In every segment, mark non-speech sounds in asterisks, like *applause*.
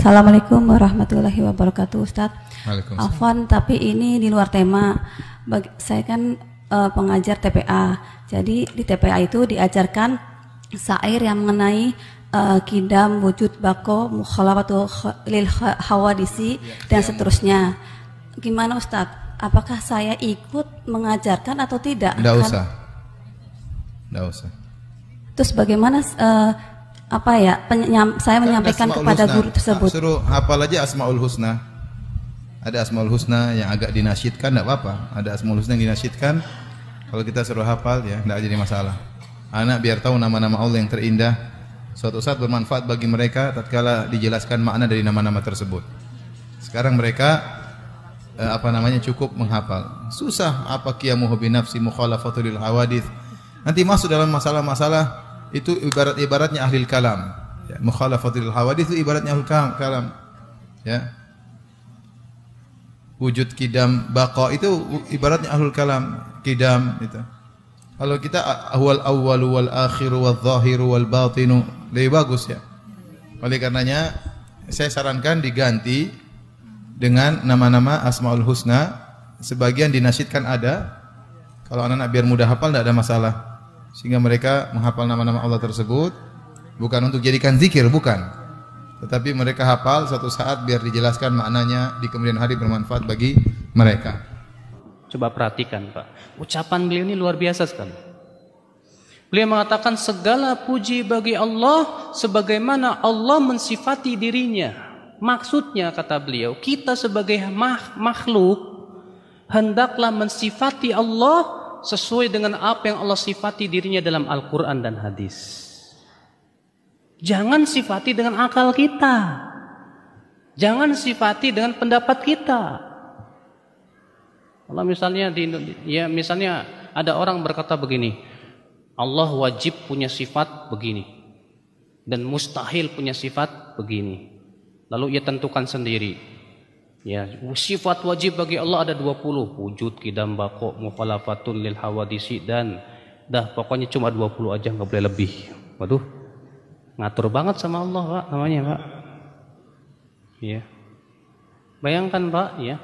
Assalamualaikum warahmatullahi wabarakatuh Ustadz Afwan tapi ini di luar tema Bagi, Saya kan uh, pengajar TPA Jadi di TPA itu diajarkan sair yang mengenai uh, Kidam, wujud, bako, mukhalawatu lil hawadisi ya, ya, Dan seterusnya Gimana Ustadz? Apakah saya ikut mengajarkan atau tidak? Tidak kan usah Tidak usah Terus bagaimana uh, apa ya penyam, saya kan menyampaikan kepada husna. guru tersebut. Suruh hafal aja Asmaul Husna. Ada Asmaul Husna yang agak dinasyidkan enggak apa-apa. Ada Asmaul Husna yang dinasyidkan kalau kita suruh hafal ya enggak jadi masalah. Anak biar tahu nama-nama Allah yang terindah. Suatu saat bermanfaat bagi mereka tatkala dijelaskan makna dari nama-nama tersebut. Sekarang mereka eh, apa namanya cukup menghafal. Susah apa kiamu hobi nafsi mukhalafatul hawadith. Nanti masuk dalam masalah-masalah itu ibarat-ibaratnya ahli kalam. Ya, mukhalafatul hawadith itu ibaratnya ahli kalam. Ya. Wujud kidam baqa itu ibaratnya ahli kalam, kidam itu. Kalau kita awal awal wal akhir wal zahir wal batinu lebih bagus ya. Oleh karenanya saya sarankan diganti dengan nama-nama Asmaul Husna. Sebagian dinasihkan ada. Kalau anak-anak biar mudah hafal tidak ada masalah sehingga mereka menghafal nama-nama Allah tersebut bukan untuk jadikan zikir bukan tetapi mereka hafal suatu saat biar dijelaskan maknanya di kemudian hari bermanfaat bagi mereka coba perhatikan Pak ucapan beliau ini luar biasa sekali beliau mengatakan segala puji bagi Allah sebagaimana Allah mensifati dirinya maksudnya kata beliau kita sebagai makhluk hendaklah mensifati Allah sesuai dengan apa yang Allah sifati dirinya dalam Al-Quran dan hadis. Jangan sifati dengan akal kita. Jangan sifati dengan pendapat kita. Kalau misalnya di ya misalnya ada orang berkata begini, Allah wajib punya sifat begini dan mustahil punya sifat begini. Lalu ia tentukan sendiri. Ya, sifat wajib bagi Allah ada 20. Wujud, kidam, bako, mukhalafatun lil hawadisi dan dah pokoknya cuma 20 aja nggak boleh lebih. Waduh. Ngatur banget sama Allah, Pak, namanya, Pak. Ya. Bayangkan, Pak, ya.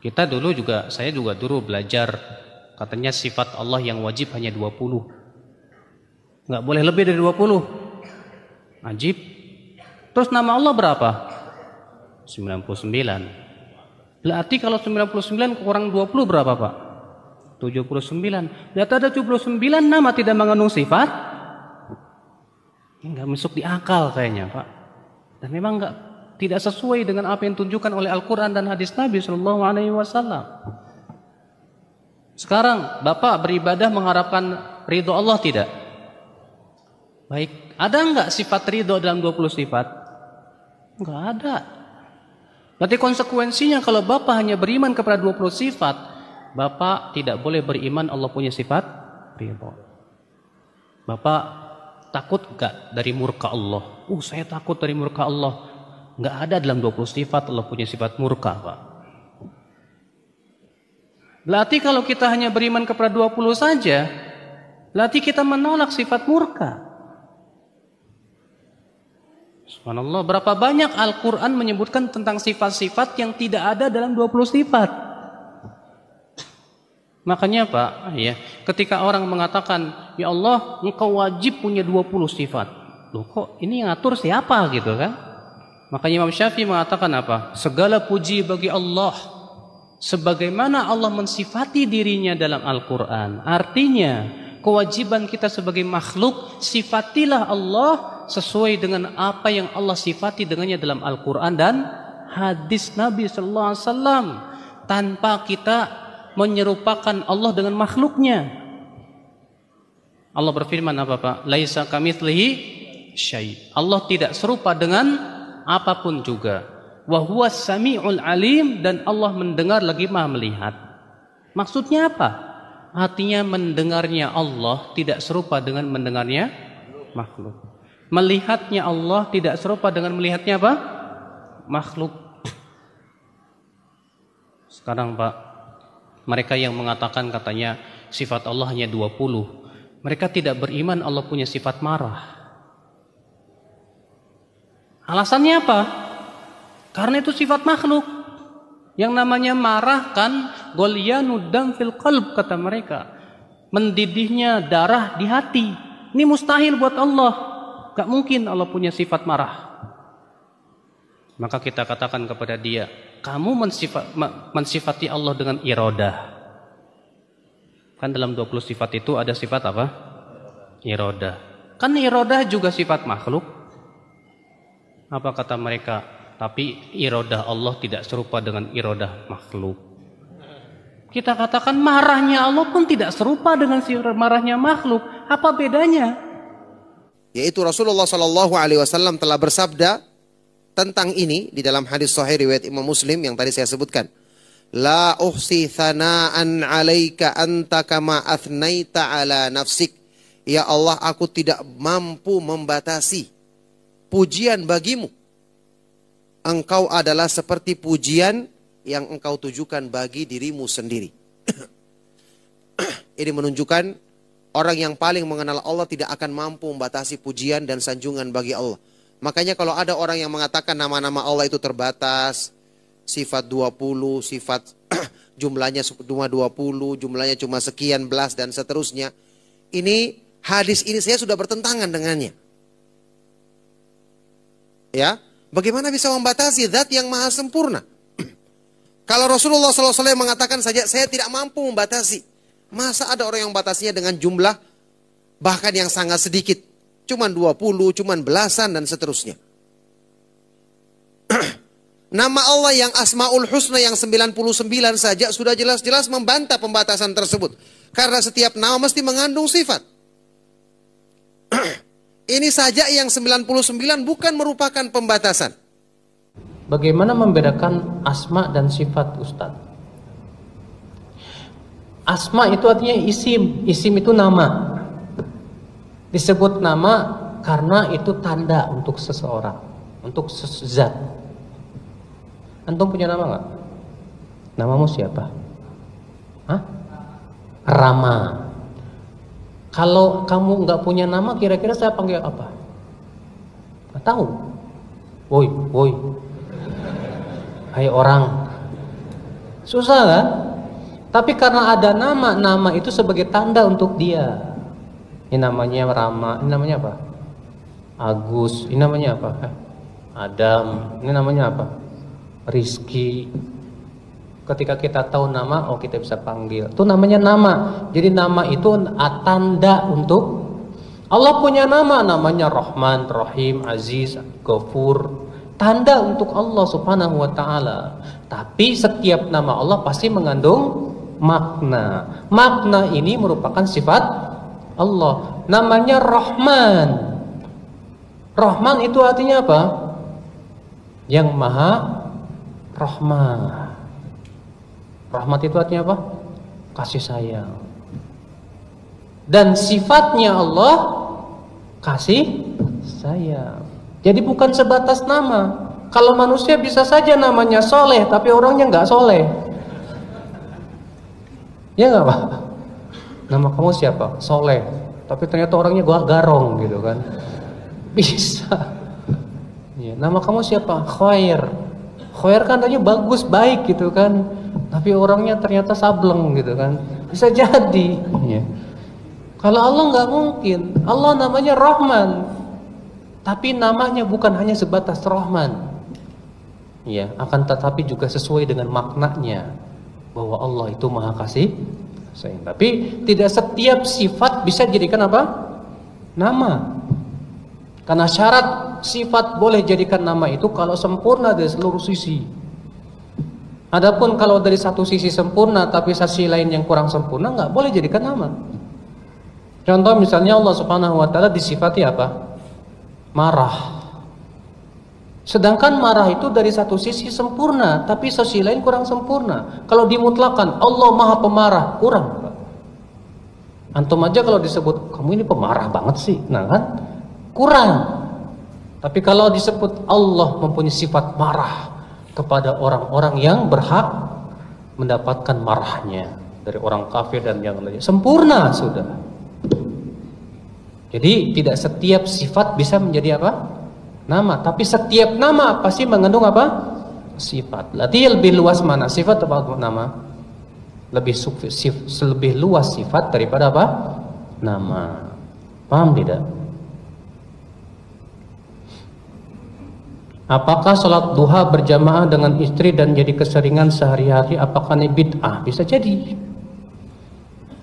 Kita dulu juga saya juga dulu belajar katanya sifat Allah yang wajib hanya 20. nggak boleh lebih dari 20. Wajib Terus nama Allah berapa? 99. Berarti kalau 99 kurang 20 berapa Pak? 79. Berarti ada 79 nama tidak mengandung sifat? Enggak masuk di akal kayaknya Pak. Dan memang enggak tidak sesuai dengan apa yang ditunjukkan oleh Al-Quran dan hadis Nabi Shallallahu Alaihi Wasallam. Sekarang Bapak beribadah mengharapkan ridho Allah tidak? Baik, ada enggak sifat ridho dalam 20 sifat? Enggak ada. Berarti konsekuensinya kalau Bapak hanya beriman kepada 20 sifat, Bapak tidak boleh beriman Allah punya sifat ridho. Bapak takut gak dari murka Allah? Uh, saya takut dari murka Allah. Gak ada dalam 20 sifat Allah punya sifat murka, Pak. Berarti kalau kita hanya beriman kepada 20 saja, berarti kita menolak sifat murka. Subhanallah, berapa banyak Al-Quran menyebutkan tentang sifat-sifat yang tidak ada dalam 20 sifat. Makanya Pak, ya, ketika orang mengatakan, Ya Allah, engkau wajib punya 20 sifat. Loh kok ini yang ngatur siapa gitu kan? Makanya Imam Syafi'i mengatakan apa? Segala puji bagi Allah. Sebagaimana Allah mensifati dirinya dalam Al-Quran. Artinya, kewajiban kita sebagai makhluk, sifatilah Allah sesuai dengan apa yang Allah sifati dengannya dalam Al-Quran dan hadis Nabi Sallallahu Alaihi Wasallam tanpa kita menyerupakan Allah dengan makhluknya. Allah berfirman apa Pak? Laisa kamitslihi syai. Allah tidak serupa dengan apapun juga. Wahwas samiul alim dan Allah mendengar lagi Maha melihat. Maksudnya apa? Artinya mendengarnya Allah tidak serupa dengan mendengarnya makhluk. Melihatnya Allah tidak serupa dengan melihatnya apa? Makhluk. Sekarang Pak, mereka yang mengatakan katanya sifat Allah hanya 20. Mereka tidak beriman Allah punya sifat marah. Alasannya apa? Karena itu sifat makhluk. Yang namanya marah kan golyanu fil qalb kata mereka. Mendidihnya darah di hati. Ini mustahil buat Allah. Gak mungkin Allah punya sifat marah. Maka kita katakan kepada dia, kamu mensifati Allah dengan iroda. Kan dalam 20 sifat itu ada sifat apa? Iroda. Kan iroda juga sifat makhluk. Apa kata mereka? Tapi irodah Allah tidak serupa dengan irodah makhluk. Kita katakan marahnya Allah pun tidak serupa dengan si marahnya makhluk. Apa bedanya? Yaitu Rasulullah Shallallahu Alaihi Wasallam telah bersabda tentang ini di dalam hadis Sahih riwayat Imam Muslim yang tadi saya sebutkan. La uhsi thana'an alaika anta kama athnaita ala nafsik. Ya Allah, aku tidak mampu membatasi pujian bagimu engkau adalah seperti pujian yang engkau tujukan bagi dirimu sendiri. Ini menunjukkan orang yang paling mengenal Allah tidak akan mampu membatasi pujian dan sanjungan bagi Allah. Makanya kalau ada orang yang mengatakan nama-nama Allah itu terbatas, sifat 20, sifat *clears throat* jumlahnya cuma 20, jumlahnya cuma sekian belas dan seterusnya. Ini hadis ini saya sudah bertentangan dengannya. Ya, Bagaimana bisa membatasi zat yang maha sempurna? *clears throat* Kalau Rasulullah SAW mengatakan saja, saya tidak mampu membatasi. Masa ada orang yang batasinya dengan jumlah bahkan yang sangat sedikit. Cuman 20, cuman belasan dan seterusnya. *clears throat* Nama Allah yang Asmaul Husna yang 99 saja sudah jelas-jelas membantah pembatasan tersebut. Karena setiap nama mesti mengandung sifat. *clears throat* Ini saja yang 99 bukan merupakan pembatasan. Bagaimana membedakan asma dan sifat Ustaz? Asma itu artinya isim, isim itu nama. Disebut nama karena itu tanda untuk seseorang, untuk zat. Antum punya nama nggak? Namamu siapa? Hah? Rama. Kalau kamu nggak punya nama, kira-kira saya panggil apa? Nggak tahu. Woi, woi. Hai orang. Susah kan? Tapi karena ada nama, nama itu sebagai tanda untuk dia. Ini namanya Rama, ini namanya apa? Agus, ini namanya apa? Eh, Adam, ini namanya apa? Rizky ketika kita tahu nama oh kita bisa panggil itu namanya nama jadi nama itu tanda untuk Allah punya nama namanya Rahman Rahim Aziz Ghafur tanda untuk Allah subhanahu wa ta'ala tapi setiap nama Allah pasti mengandung makna makna ini merupakan sifat Allah namanya Rahman Rahman itu artinya apa? yang maha Rahman Rahmat itu artinya apa? Kasih sayang. Dan sifatnya Allah kasih sayang. Jadi bukan sebatas nama. Kalau manusia bisa saja namanya soleh, tapi orangnya nggak soleh. Ya nggak pak? Nama kamu siapa? Soleh. Tapi ternyata orangnya gua garong gitu kan. Bisa. Ya, nama kamu siapa? Khair. Khair kan tanya bagus, baik gitu kan tapi orangnya ternyata sableng gitu kan bisa jadi ya. kalau Allah nggak mungkin Allah namanya Rahman tapi namanya bukan hanya sebatas Rahman ya akan tetapi juga sesuai dengan maknanya bahwa Allah itu maha kasih sayang tapi tidak setiap sifat bisa jadikan apa nama karena syarat sifat boleh jadikan nama itu kalau sempurna dari seluruh sisi Adapun kalau dari satu sisi sempurna tapi sisi lain yang kurang sempurna nggak boleh jadikan nama. Contoh misalnya Allah Subhanahu wa taala disifati apa? Marah. Sedangkan marah itu dari satu sisi sempurna, tapi sisi lain kurang sempurna. Kalau dimutlakan Allah Maha Pemarah, kurang. Antum aja kalau disebut kamu ini pemarah banget sih, nah kan? Kurang. Tapi kalau disebut Allah mempunyai sifat marah, kepada orang-orang yang berhak mendapatkan marahnya dari orang kafir dan yang lainnya. Sempurna sudah. Jadi tidak setiap sifat bisa menjadi apa? Nama. Tapi setiap nama pasti mengandung apa? Sifat. Berarti lebih luas mana? Sifat atau nama? Lebih, sif, lebih luas sifat daripada apa? Nama. Paham tidak? Apakah sholat duha berjamaah dengan istri dan jadi keseringan sehari-hari? Apakah ini bid'ah? Bisa jadi.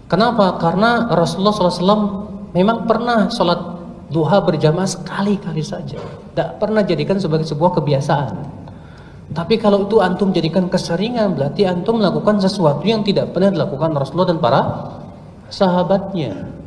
Kenapa? Karena Rasulullah SAW memang pernah sholat duha berjamaah sekali-kali saja. Tidak pernah jadikan sebagai sebuah kebiasaan. Tapi kalau itu antum jadikan keseringan, berarti antum melakukan sesuatu yang tidak pernah dilakukan Rasulullah dan para sahabatnya.